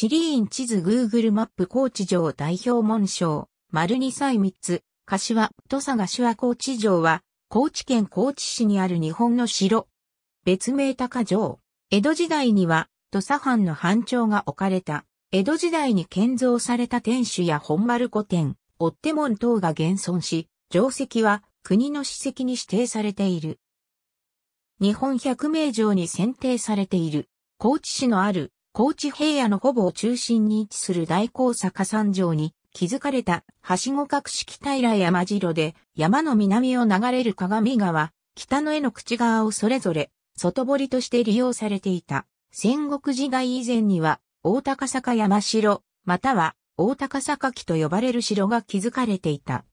地理院地図 Google マップ高知城代表紋章、丸二歳三つ、柏、土佐賀手話高知城は、高知県高知市にある日本の城。別名高城。江戸時代には、土佐藩の藩長が置かれた。江戸時代に建造された天守や本丸御殿、追手門等が現存し、城跡は国の史跡に指定されている。日本百名城に選定されている。高知市のある高知平野のほぼ中心に位置する大高坂山上に築かれた、はしご格式平山城で、山の南を流れる鏡川、北の絵の口側をそれぞれ、外堀として利用されていた。戦国時代以前には、大高坂山城、または、大高坂木と呼ばれる城が築かれていた。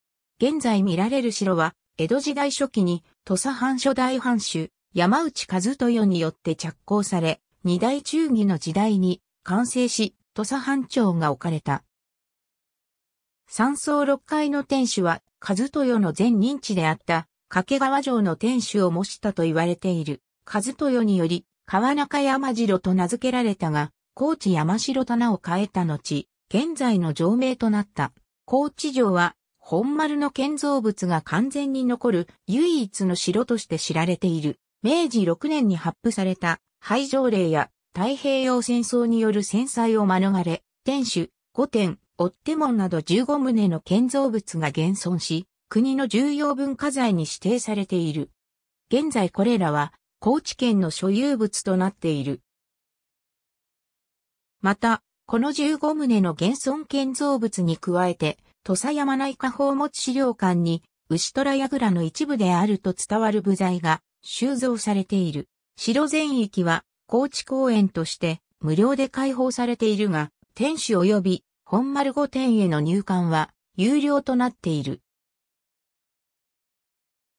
現在見られる城は、江戸時代初期に、土佐藩初代藩主、山内和豊によって着工され、二大忠義の時代に完成し、土佐藩長が置かれた。三層六階の天守は、和豊の前任地であった、掛川城の天守を模したと言われている。和豊により、川中山城と名付けられたが、高知山城棚を変えた後、現在の城名となった。高知城は、本丸の建造物が完全に残る唯一の城として知られている。明治6年に発布された廃条令や太平洋戦争による戦災を免れ、天守、御殿、追手門など15棟の建造物が現存し、国の重要文化財に指定されている。現在これらは高知県の所有物となっている。また、この15棟の現存建造物に加えて、土佐山内科宝物資料館に、牛虎櫓の一部であると伝わる部材が収蔵されている。城全域は高知公園として無料で開放されているが、天守及び本丸御殿への入館は有料となっている。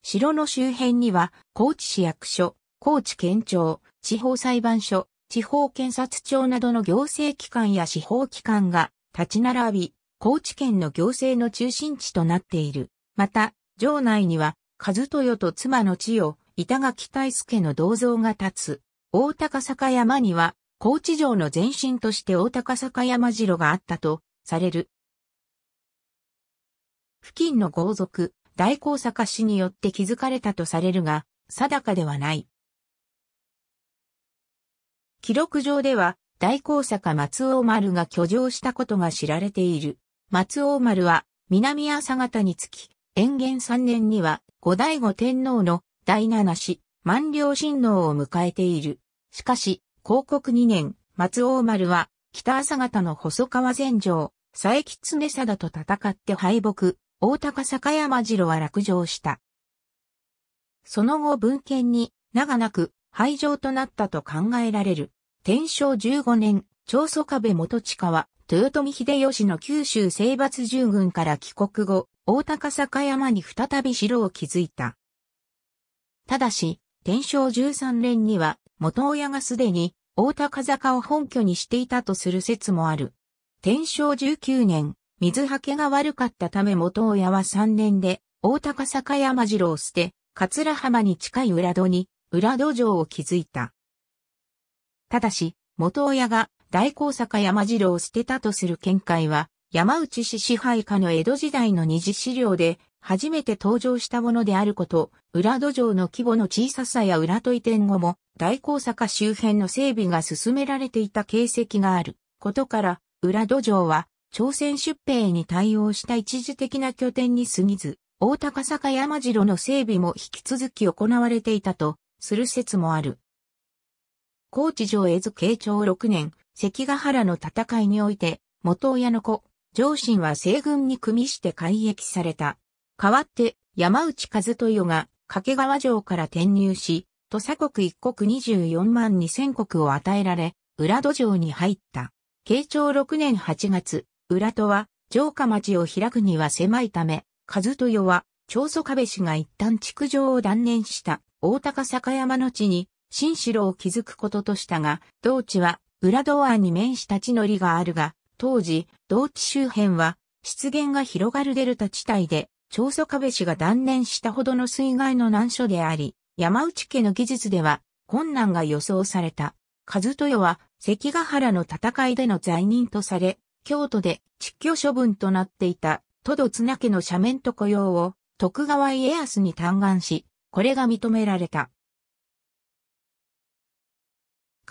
城の周辺には高知市役所、高知県庁、地方裁判所、地方検察庁などの行政機関や司法機関が立ち並び、高知県の行政の中心地となっている。また、城内には、和豊と妻の地を板垣大助の銅像が立つ。大高坂山には、高知城の前身として大高坂山城があったと、される。付近の豪族、大高坂氏によって築かれたとされるが、定かではない。記録上では、大高坂松尾丸が居城したことが知られている。松尾丸は、南朝方につき、延元3年には、後醍醐天皇の第七子、満了親王を迎えている。しかし、広告2年、松王丸は、北朝方の細川禅城、佐伯常貞と戦って敗北、大高坂山城は落城した。その後文献に、長なく、廃城となったと考えられる。天正15年、長宗壁元親は、豊臣秀吉の九州征伐従軍から帰国後、大高坂山に再び城を築いた。ただし、天正13年には、元親がすでに、大高坂を本拠にしていたとする説もある。天正19年、水はけが悪かったため元親は3年で、大高坂山城を捨て、桂浜に近い裏戸に、裏戸城を築いた。ただし、元親が大高坂山城を捨てたとする見解は、山内市支配下の江戸時代の二次資料で初めて登場したものであること、裏土壌の規模の小ささや裏と移転後も、大高坂周辺の整備が進められていた形跡があることから、裏土壌は、朝鮮出兵に対応した一時的な拠点に過ぎず、大高坂山城の整備も引き続き行われていたと、する説もある。高知城絵図慶長6年、関ヶ原の戦いにおいて、元親の子、上信は西軍に組みして改役された。代わって山内和豊が掛川城から転入し、土佐国一国二十四万二千国を与えられ、浦戸城に入った。慶長六年八月、浦戸は城下町を開くには狭いため、和豊は長宗壁氏が一旦築城を断念した大高坂山の地に新城を築くこととしたが、同地は浦戸湾に面した地の利があるが、当時、同地周辺は、湿原が広がるデルタ地帯で、長祖壁氏が断念したほどの水害の難所であり、山内家の技術では困難が予想された。和豊は関ヶ原の戦いでの罪人とされ、京都で蟄居処分となっていた、都度綱家の斜面と雇用を徳川家康に嘆願し、これが認められた。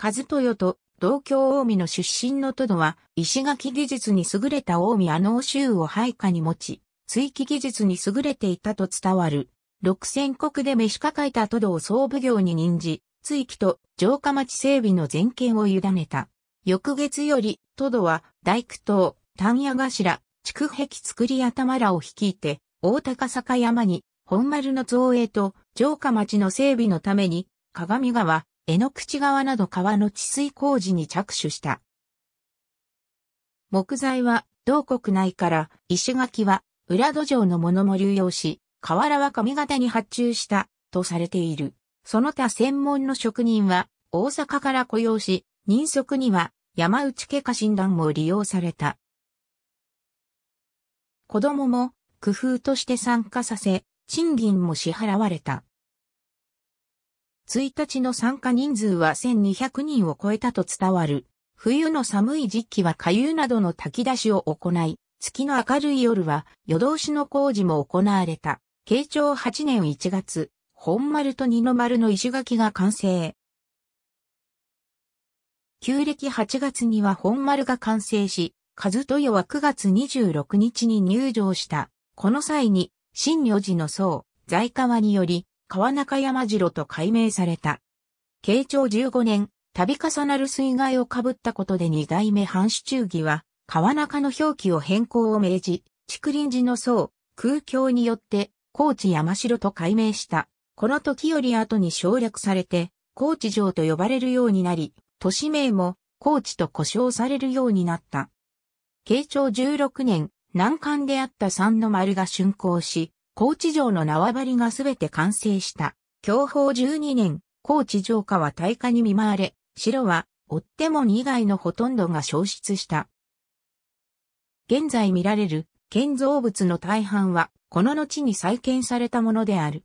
和豊と同郷近江の出身の都度は、石垣技術に優れた近江あの州を配下に持ち、追記技術に優れていたと伝わる。六千国で召し抱えた都道総奉行に任じ、追記と城下町整備の全権を委ねた。翌月より、都道は大工島、丹屋頭、築壁作り頭らを率いて、大高坂山に、本丸の造営と城下町の整備のために、鏡川、江の口川など川の治水工事に着手した。木材は、同国内から、石垣は裏土壌のものも流用し、河原は上方に発注した、とされている。その他専門の職人は、大阪から雇用し、人足には、山内家家診断も利用された。子供も、工夫として参加させ、賃金も支払われた。1日の参加人数は1200人を超えたと伝わる。冬の寒い時期は下遊などの炊き出しを行い、月の明るい夜は夜通しの工事も行われた。慶長8年1月、本丸と二の丸の石垣が完成。旧暦8月には本丸が完成し、和豊は9月26日に入場した。この際に、新女寺の僧、在川により、川中山城と改名された。慶長15年、度重なる水害をかぶったことで二代目藩主中義は、川中の表記を変更を命じ、竹林寺の僧、空境によって、高知山城と改名した。この時より後に省略されて、高知城と呼ばれるようになり、都市名も高知と呼称されるようになった。慶長16年、南関であった三の丸が竣工し、高知城の縄張りがすべて完成した。享保12年、高知城下は大火に見舞われ、城は、追っても2以外のほとんどが消失した。現在見られる建造物の大半は、この後に再建されたものである。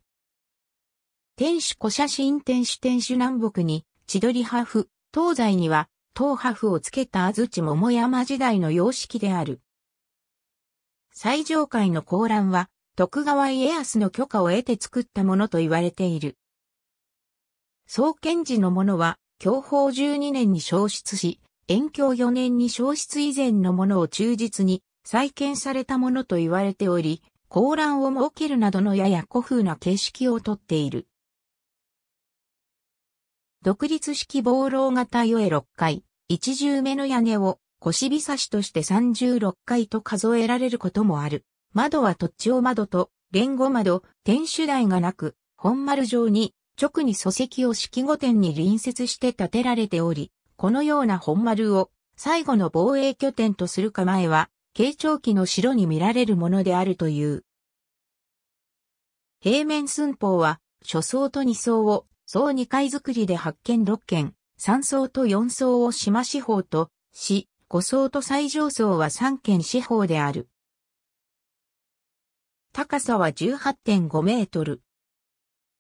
天守古写真天守天守南北に、千鳥破風、東西には、東破風をつけた安土桃山時代の様式である。最上階の高覧は、徳川家康の許可を得て作ったものと言われている。創建時のものは、享保12年に消失し、延享4年に消失以前のものを忠実に再建されたものと言われており、高欄を設けるなどのやや古風な形式をとっている。独立式防漏型よえ6階、一重目の屋根を腰びさしとして36階と数えられることもある。窓は土地を窓と、言語窓、天守台がなく、本丸状に直に礎石を式御殿に隣接して建てられており、このような本丸を最後の防衛拠点とする構えは、慶長期の城に見られるものであるという。平面寸法は、初層と二層を、層二階作りで発見6件、三層と四層を島四方と、し、五層と最上層は三件四方である。高さは18.5メートル。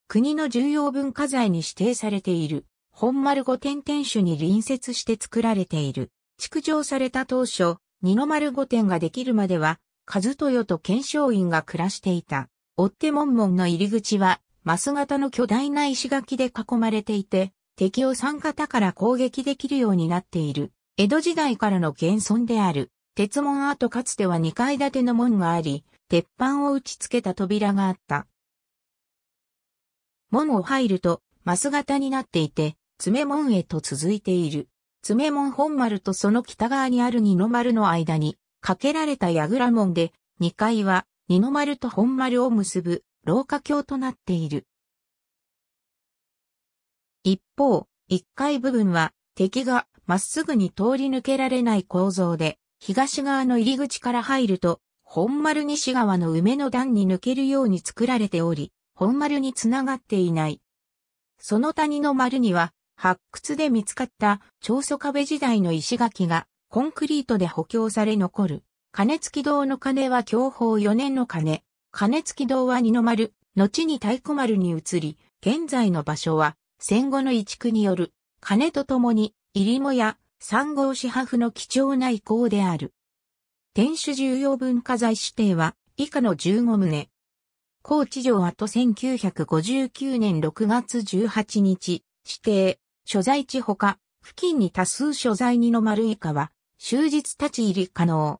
国の重要文化財に指定されている。本丸御殿天守に隣接して作られている。築城された当初、二の丸御殿ができるまでは、和豊と検証院が暮らしていた。追手門門の入り口は、マス型の巨大な石垣で囲まれていて、敵を三方から攻撃できるようになっている。江戸時代からの現存である。鉄門跡かつては二階建ての門があり、鉄板を打ち付けた扉があった。門を入ると、マス型になっていて、爪門へと続いている。爪門本丸とその北側にある二の丸の間に、かけられた櫓門で、二階は二の丸と本丸を結ぶ廊下橋となっている。一方、一階部分は敵がまっすぐに通り抜けられない構造で、東側の入り口から入ると、本丸西側の梅の段に抜けるように作られており、本丸につながっていない。その谷の丸には、発掘で見つかった長祖壁時代の石垣がコンクリートで補強され残る。金付き堂の鐘は享保4年の鐘。金付き堂は二の丸、後に太鼓丸に移り、現在の場所は戦後の移築による鐘とともに入りもや三号四譜の貴重な遺構である。天守重要文化財指定は以下の15棟。高知城跡1959年6月18日指定。所在地ほか、付近に多数所在にの丸以下は、終日立ち入り可能。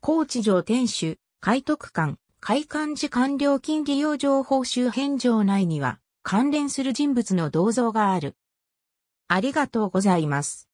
高知城天守、海徳館、開館時間料金利用情報周辺城内には、関連する人物の銅像がある。ありがとうございます。